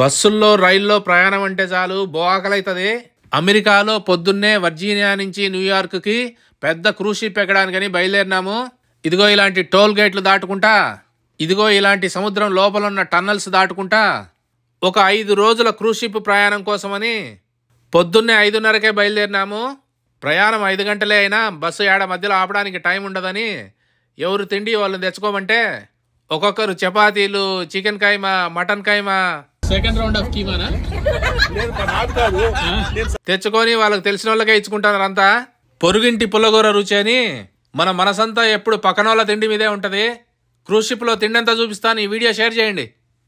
బస్సుల్లో రైల్లో ప్రయాణం అంటే చాలు బోకలైతుంది అమెరికాలో పొద్దున్నే వర్జీనియా నుంచి న్యూయార్క్కి పెద్ద క్రూషిప్ ఎక్కడానికని బయలుదేరినాము ఇదిగో ఇలాంటి టోల్ గేట్లు దాటుకుంటా ఇదిగో ఇలాంటి సముద్రం లోపల ఉన్న టన్నల్స్ దాటుకుంటా ఒక ఐదు రోజుల క్రూషిప్ ప్రయాణం కోసమని పొద్దున్నే ఐదున్నరకే బయలుదేరినాము ప్రయాణం ఐదు గంటలే అయినా బస్సు ఏడ మధ్యలో ఆపడానికి టైం ఉండదని ఎవరు తిండి వాళ్ళని తెచ్చుకోమంటే ఒక్కొక్కరు చపాతీలు చికెన్ కాయమా మటన్ కాయమా సెకండ్ రౌండ్ ఆఫ్ కీమానా తెచ్చుకొని వాళ్ళకి తెలిసిన వాళ్ళకే ఇచ్చుకుంటారు అంతా పొరుగింటి పుల్లగూర రుచి అని మన మనసంతా ఎప్పుడు పక్కన వాళ్ళ తిండి మీదే ఉంటది క్రూషిప్ లో తిండంతా చూపిస్తాను ఈ వీడియో షేర్ చేయండి